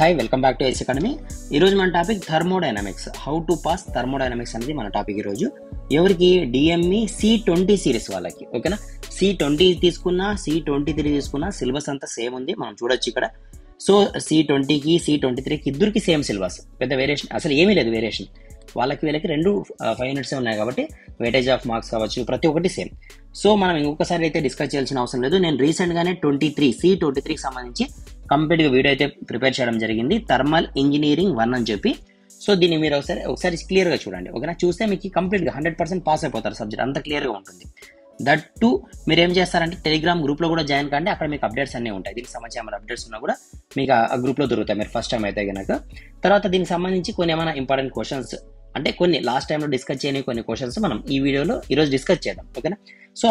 hi welcome back to S academy ఈరోజు మన topic thermodynamics how to pass thermodynamics అనేది మన టాపిక్ ఈరోజు ఎవరికి డిఎంఈ సి ట్వంటీ సిరీస్ వాళ్ళకి ఓకేనా సి ట్వంటీ తీసుకున్నా సి ట్వంటీ త్రీ తీసుకున్నా సిలబస్ అంతా సేమ్ ఉంది మనం చూడొచ్చు ఇక్కడ సో సి ట్వంటీకి సి ట్వంటీ త్రీకి ఇద్దరికి సేమ్ సిలబస్ పెద్ద వేరియేషన్ అసలు ఏమీ లేదు వేరియేషన్ వాళ్ళకి వీళ్ళకి రెండు ఫైవ్ యూనిట్స్ ఉన్నాయి కాబట్టి వెయిటేజ్ ఆఫ్ మార్క్స్ కావచ్చు ప్రతి ఒక్కటి సేమ్ సో మనం ఇంకొకసారి అయితే డిస్కస్ చేయాల్సిన అవసరం లేదు నేను రీసెంట్గానే ట్వంటీ త్రీ సి ట్వంటీ త్రీకి సంబంధించి కంప్లీట్గా వీడియో అయితే ప్రిపేర్ చేయడం జరిగింది థర్మల్ ఇంజనీరింగ్ వన్ అని చెప్పి సో దీన్ని మీరు ఒకసారి ఒకసారి క్లియర్గా చూడండి ఓకేనా చూస్తే మీకు కంప్లీట్గా హండ్రెడ్ పర్సెంట్ పాస్ అయిపోతారు సబ్జెక్ట్ అంత క్లియర్గా ఉంటుంది దట్ టు మీరు ఏం చేస్తారంటే టెలిగ్రామ్ గ్రూప్లో కూడా జాయిన్ కండి అక్కడ మీకు అప్డేట్స్ అన్నీ ఉంటాయి దీనికి సంబంధించి ఏమైనా అప్డేట్స్ ఉన్నా కూడా మీకు ఆ గ్రూప్లో దొరుకుతాయి మీరు ఫస్ట్ టైం అయితే కనుక తర్వాత దీనికి సంబంధించి కొన్ని ఏమైనా ఇంపార్టెంట్ క్వశ్చన్స్ అంటే కొన్ని లాస్ట్ టైంలో డిస్కస్ చేయని కొన్ని క్వశ్చన్స్ మనం ఈ వీడియోలో ఈరోజు డిస్కస్ చేద్దాం ఓకేనా సో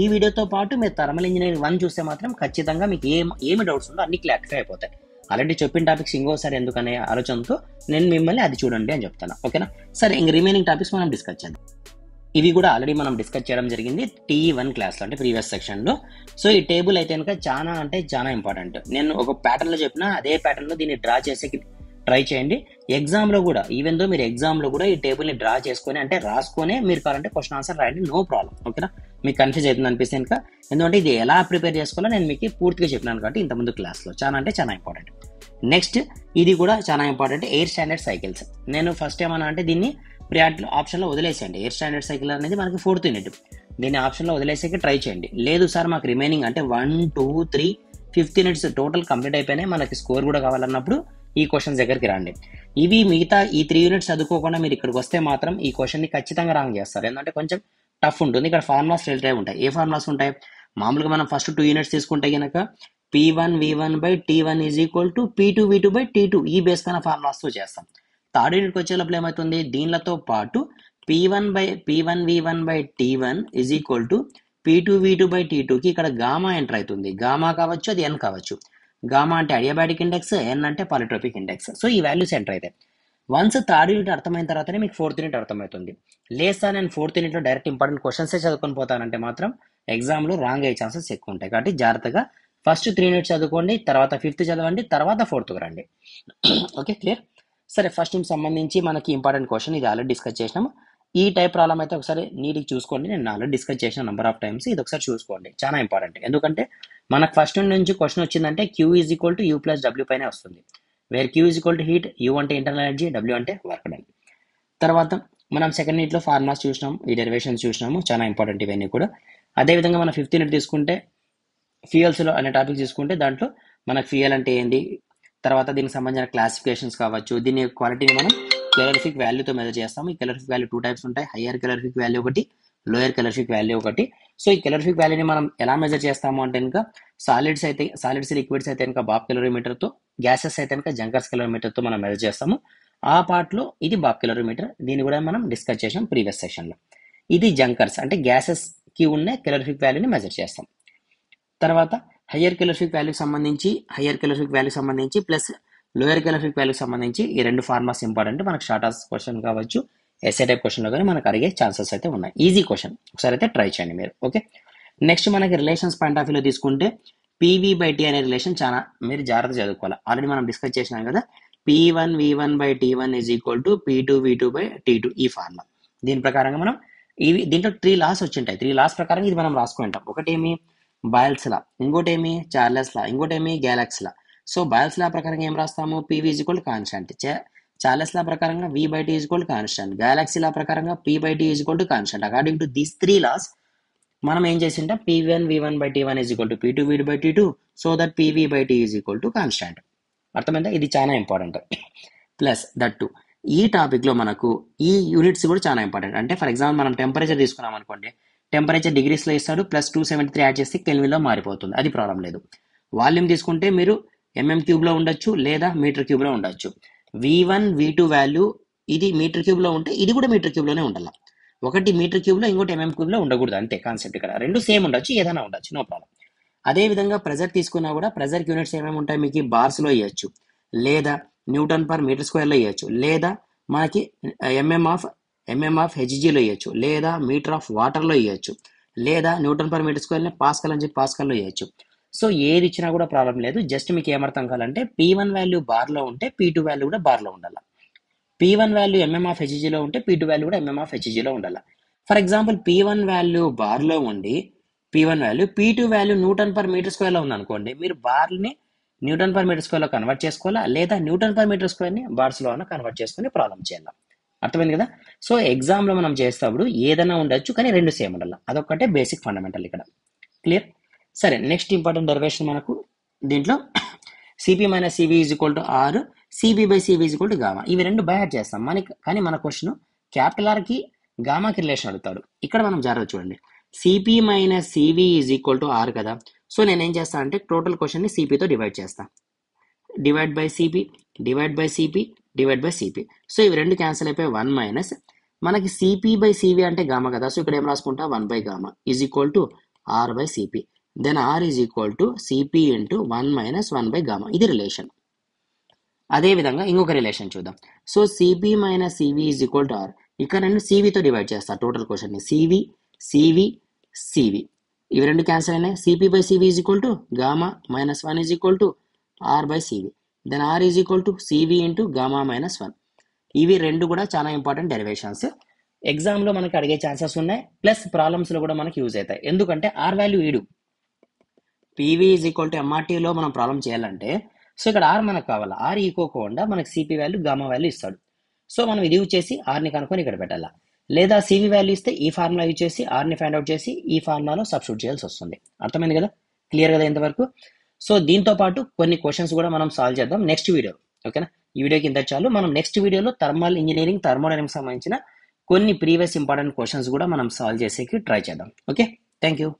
ఈ వీడియోతో పాటు మీరు థర్మల్ ఇంజనీరింగ్ వన్ చూస్తే మాత్రం ఖచ్చితంగా మీకు ఏం ఏమి డౌట్స్ ఉందో అన్ని క్లారిఫై అయిపోతాయి ఆల్రెడీ చెప్పిన టాపిక్స్ ఇంకోసారి ఎందుకనే ఆలోచనతో నేను మిమ్మల్ని అది చూడండి అని చెప్తాను ఓకేనా సరే ఇంక రిమైనింగ్ టాపిక్స్ మనం డిస్కస్ చేద్దాం ఇవి కూడా ఆల్రెడీ మనం డిస్కస్ చేయడం జరిగింది టీ వన్ క్లాస్లో అంటే ప్రీవియస్ సెక్షన్లో సో ఈ టేబుల్ అయితే కనుక చాలా అంటే చాలా ఇంపార్టెంట్ నేను ఒక ప్యాటర్న్లో చెప్పిన అదే ప్యాటర్న్లో దీన్ని డ్రా చేసే ట్రై చేయండి ఎగ్జామ్లో కూడా ఈవెన్ దో మీరు ఎగ్జామ్లో కూడా ఈ టేబుల్ని డ్రా చేసుకొని అంటే రాసుకొని మీరు కావాలంటే క్వశ్చన్ ఆన్సర్ రాయండి నో ప్రాబ్లం ఓకేనా మీకు కన్ఫ్యూజ్ అవుతుంది అనిపిస్తే ఇంకా ఎందుకంటే ఇది ఎలా ప్రిపేర్ చేసుకోవాలో నేను మీకు పూర్తిగా చెప్పినాను కాబట్టి ఇంతకుముందు క్లాస్లో చాలా అంటే చాలా ఇంపార్టెంట్ నెక్స్ట్ ఇది కూడా చాలా ఇంపార్టెంట్ ఎయిర్ స్టాండర్డ్ సైకిల్స్ నేను ఫస్ట్ ఏమన్నా అంటే దీన్ని ప్రియాట్లో ఆప్షన్లో వదిలేసేయండి ఎయిర్ స్టాండర్డ్ సైకిల్ అనేది మనకి ఫోర్త్ యూనిట్ దీన్ని ఆప్షన్లో వదిలేసాక ట్రై చేయండి లేదు సార్ మాకు రిమైనింగ్ అంటే one two three fifth units total complete అయిపోయినాయి మనకి స్కోర్ కూడా కావాలన్నప్పుడు ఈ క్వశ్చన్స్ దగ్గరికి రండి ఇవి మిగతా ఈ త్రీ యూనిట్స్ చదువుకోకుండా మీరు ఇక్కడికి వస్తే మాత్రం ఈ క్వశ్చన్ని ఖచ్చితంగా రాంగ్ చేస్తారు ఎందుకంటే కొంచెం టఫ్ ఉంటుంది ఇక్కడ ఫార్ములాస్ రిలేటెడ్ ఉంటాయి ఏ ఫార్ములాస్ ఉంటాయి మామూలుగా మనం ఫస్ట్ టూ యూనిట్స్ తీసుకుంటే కనుక P one V one by T one is equal to P two V two by T two ఈ బేస్ కన్నా ఫార్ములాస్తో చేస్తాం థర్డ్ యూనిట్కి వచ్చేటప్పుడు ఏమవుతుంది దీనిలతో పాటు P one by P one V one by T one is equal to P two V two by T టూకి ఇక్కడ గామా ఎంటర్ అవుతుంది గామా కావచ్చు అది ఎన్ కావచ్చు గామా అంటే అడియాబాటిక్ ఇండెక్స్ ఎన్ అంటే పాలిట్రోపిక్ ఇండెక్స్ సో ఈ వాల్యూస్ ఎంటర్ అయితే వన్స్ థర్డ్ యూనిట్ అర్థమైన తర్వాతనే మీకు ఫోర్త్ యూనిట్ అర్థమవుతుంది లేదా నేను ఫోర్త్ యూనిట్లో డైరెక్ట్ ఇంపార్టెంట్ క్వశ్చన్సే చదువుకొని పోతానంటే మాత్రం ఎగ్జామ్లో రాంగ్ అయ్యే ఛాన్సెస్ ఎక్కువ ఉంటాయి కాబట్టి జాగ్రత్తగా ఫస్ట్ త్రీ యూనిట్స్ చదువుకోండి తర్వాత ఫిఫ్త్ చదవండి తర్వాత ఫోర్త్కి రండి ఓకే క్లియర్ సరే ఫస్ట్ సంబంధించి మనకి ఇంపార్టెంట్ క్వశ్చన్ ఇది ఆల్రెడీ డిస్కస్ చేసినాము ఈ టైప్ ప్రాబ్లం అయితే ఒకసారి నీటికి చూసుకోండి నేను ఆల్రెడీ డిస్కస్ చేసిన నెంబర్ ఆఫ్ టైమ్స్ ఇది ఒకసారి చూసుకోండి చాలా ఇంపార్టెంట్ ఎందుకంటే మనకు ఫస్ట్ నుంచి క్వశ్చన్ వచ్చిందంటే Q is equal to U plus W పైన వస్తుంది where Q is equal to heat U అంటే ఇంటర్నల్ ఎనర్జీ డబ్ల్యూ అంటే వర్క్ డన్ తర్వాత మనం సెకండ్ నీట్లో ఫార్మాస్ చూసినాం ఈ డెరివేషన్స్ చూసినాము చాలా ఇంపార్టెంట్ ఇవన్నీ కూడా అదేవిధంగా మనం ఫిఫ్త్ నీట్ తీసుకుంటే ఫ్యూయల్స్లో అనే టాపిక్ తీసుకుంటే దాంట్లో మనకు ఫ్యూయల్ అంటే ఏంటి తర్వాత దీనికి సంబంధించిన క్లాసిఫికేషన్స్ కావచ్చు దీని క్వాలిటీని మనం కెలరిఫిక్ వాల్యూతో మెజర్ చేస్తాము ఈ కెలరిఫిక్ వాల్యూ టూ టైప్స్ ఉంటాయి హయ్యర్ కెలరిఫిక్ వాల్యూ ఒకటి లోయర్ కలర్ఫిక్ వాల్యూ ఒకటి సో ఈ కెలర్ఫిక్ వాల్యూని మనం ఎలా మెజర్ చేస్తాము అంటే కనుక సాలిడ్స్ అయితే సాలిడ్స్ లిక్విడ్స్ అయితే కనుక బాప్ కిలోమీటర్తో గ్యాసెస్ అయితే కనుక జంకర్స్ కిలోమీటర్తో మనం మెజర్ చేస్తాము ఆ పార్ట్లో ఇది బాప్ కిలోమీటర్ దీన్ని కూడా మనం డిస్కస్ చేసాం ప్రీవియస్ సెషన్లో ఇది జంకర్స్ అంటే గ్యాసెస్కి ఉన్న కెలర్ఫిక్ వాల్యూని మెజర్ చేస్తాం తర్వాత హయ్యర్ కెలర్ఫిక్ వాల్యూకి సంబంధించి హయ్యర్ కెలర్ఫిక్ వాల్యూకి సంబంధించి ప్లస్ లోయర్ గ్రాఫిక్ వాల్యూకి సంబంధించి ఈ రెండు ఫార్మాస్ ఇంపార్టెంట్ మనకు షార్ట్ ఆస్ క్వశ్చన్ కావచ్చు ఎస్ఏ టైప్ క్వశ్చన్లో కానీ మనకు అడిగే ఛాన్సెస్ అయితే ఉన్నాయి ఈజీ క్వశ్చన్ ఒకసారి అయితే ట్రై చేయండి మీరు ఓకే నెక్స్ట్ మనకి రిలేషన్స్ పాయింట్ ఆఫ్ వ్యూలో తీసుకుంటే పీవీ బై టీ అనే రిలేషన్ చాలా మీరు జాగ్రత్త చదువుకోవాలి ఆల్రెడీ మనం డిస్కస్ చేసినాం కదా P one V one by T one is equal to P two V two by T two ఈ ఫార్ములా దీని ప్రకారంగా మనం ఇవి దీంట్లో త్రీ లాస్ వచ్చింటాయి త్రీ లాస్ ప్రకారం ఇది మనం రాసుకుంటాం ఒకటేమి బయల్స్ లా ఇంకోటేమి చార్లెస్ లా ఇంకోటేమి గ్యాలక్సీ లా సో బయల్స్ లా ప్రకారం ఏం రాస్తాము PV is equal constant Charles law ప్రకారంగా V by T is equal constant Gay-Lussac's law ప్రకారంగా P by T is equal to constant according to these three laws మనం ఏం చేసింటే P one V one by T one is equal to P two V by T two so that PV by T is equal to constant అర్థమైందా ఇది చాలా important plus that to ఈ టాపిక్లో మనకు ఈ యూనిట్స్ కూడా చాలా ఇంపార్టెంట్ అంటే ఫర్ ఎగ్జాంపుల్ మనం టెంపరేచర్ తీసుకున్నాం అనుకోండి టెంపరేచర్ డిగ్రీస్లో ఇస్తాడు plus two seventy three add చేస్తే కెల్విన్లో మారిపోతుంది అది ప్రాబ్లం లేదు వాల్యూమ్ తీసుకుంటే మీరు ఎంఎం క్యూబ్లో ఉండొచ్చు లేదా మీటర్ క్యూబ్లో ఉండొచ్చు V one V two value ఇది మీటర్ క్యూబ్లో ఉంటే ఇది కూడా మీటర్ క్యూబ్లోనే ఉండాలి ఒకటి మీటర్ క్యూబ్లో ఇంకోటి ఎంఎం క్యూబ్లో ఉండకూడదు అంతే కాన్సెప్ట్ ఇక్కడ రెండు సేమ్ ఉండొచ్చు ఏదైనా ఉండొచ్చు నో ప్రాబ్లం అదేవిధంగా ప్రెజర్ తీసుకున్నా కూడా ప్రెజర్ యూనిట్స్ ఏమేమి ఉంటాయి మీకు బార్స్లో ఇవ్వచ్చు లేదా న్యూటన్ పర్ మీటర్ స్క్వేర్లో ఇవ్వచ్చు లేదా మనకి ఎంఎం ఆఫ్ ఎంఎం ఆఫ్ హెచ్జీలో ఇవ్వచ్చు లేదా మీటర్ ఆఫ్ వాటర్లో ఇవ్వచ్చు లేదా న్యూటన్ పర్ మీటర్ స్క్వేర్ని పాస్కల్ అని చెప్పి పాస్కల్లో ఇవ్వచ్చు సో ఏది ఇచ్చినా కూడా ప్రాబ్లం లేదు జస్ట్ మీకు ఏమర్థం కావాలంటే పీ వన్ వాల్యూ బార్లో ఉంటే పీ టూ వాల్యూ కూడా బార్లో ఉండాలి P one value MM of హెచ్జీలో ఉంటే పీ టూ వాల్యూ కూడా ఎంఎం ఆఫ్ హెచ్జీలో ఉండాలి for example P one value బార్లో ఉండి P one value P two value newton per metre స్క్వేర్లో ఉందనుకోండి మీరు బార్ని న్యూటన్ పర్ మీటర్ స్క్వేర్లో కన్వర్ట్ చేసుకోవాలా లేదా న్యూటన్ పర్ మీటర్ స్క్వేర్ని బార్స్లో అన్న కన్వర్ట్ చేసుకుని ప్రాబ్లం చేయాలి అర్థమైంది కదా సో ఎగ్జామ్లో మనం చేసేటప్పుడు ఏదైనా ఉండొచ్చు కానీ రెండు సేమ్ ఉండాలి అదొక్కటే బేసిక్ ఫండమెంటల్ ఇక్కడ క్లియర్ సరే నెక్స్ట్ ఇంపార్టెంట్ డెరివేషన్ మనకు దీంట్లో CP minus CV is equal to R CB by CV is equal to gamma ఇవి రెండు బై యాడ్ చేస్తాం మనకి కానీ మన క్వశ్చన్ క్యాపిటల్ ఆర్కి గామాకి రిలేషన్ అడుగుతాడు ఇక్కడ మనం జాగ్రత్త చూడండి CP minus CV is equal to R కదా సో నేను ఏం చేస్తాను అంటే టోటల్ క్వశ్చన్ని సిపితో డివైడ్ చేస్తాను divide by CP divide by CP divide by CP so ఇవి రెండు క్యాన్సిల్ అయిపోయి వన్ మైనస్ మనకి సిపి బై సివి అంటే గామా కదా సో ఇక్కడ ఏం రాసుకుంటా one by gamma is equal to R by CP then R is equal to CP into one minus one by gamma ఇది రిలేషన్ అదేవిధంగా ఇంకొక రిలేషన్ చూద్దాం so CP minus CV is equal to R ఇక్కడ నేను సివితో divide చేస్తాను total క్వశ్చన్ని CV CV CV ఇవి రెండు క్యాన్సిల్ అయినాయి CP by CV is equal to gamma minus one is equal to R by CV then R is equal to CV into gamma minus one ఇవి రెండు కూడా చాలా important derivations ఎగ్జామ్లో మనకి అడిగే ఛాన్సెస్ ఉన్నాయి ప్లస్ ప్రాబ్లమ్స్లో కూడా మనకి యూజ్ అవుతాయి ఎందుకంటే ఆర్ వాల్యూ ఈడు పీవీ ఈజ్ ఈక్వల్ టు ఎంఆర్టీలో మనం ప్రాబ్లం చేయాలంటే సో ఇక్కడ ఆర్ మనకు కావాలి ఆర్ ఈకోకుండా మనకు సిపి వాల్యూ గామా వాల్యూ ఇస్తాడు సో మనం ఇది యూజ్ చేసి ఆర్ని కనుక్కొని ఇక్కడ పెట్టాలా లేదా సివి వాల్యూ ఇస్తే ఈ ఫార్ములా యూజ్ చేసి ఆర్ని ఫైండ్ అవుట్ చేసి ఈ ఫార్ములాలో సబ్స్టిట్యూట్ చేయాల్సి వస్తుంది అర్థమైంది కదా క్లియర్ కదా ఇంతవరకు సో దీంతో పాటు కొన్ని క్వశ్చన్స్ కూడా మనం సాల్వ్ చేద్దాం నెక్స్ట్ వీడియో ఓకేనా ఈ వీడియోకి ఇంత చాలు మనం నెక్స్ట్ వీడియోలో థర్మల్ ఇంజనీరింగ్ థర్మోడైనమిక్స్ సంబంధించిన కొన్ని ప్రీవియస్ ఇంపార్టెంట్ క్వశ్చన్స్ కూడా మనం సాల్వ్ చేసేకి ట్రై చేద్దాం ఓకే థ్యాంక్ యూ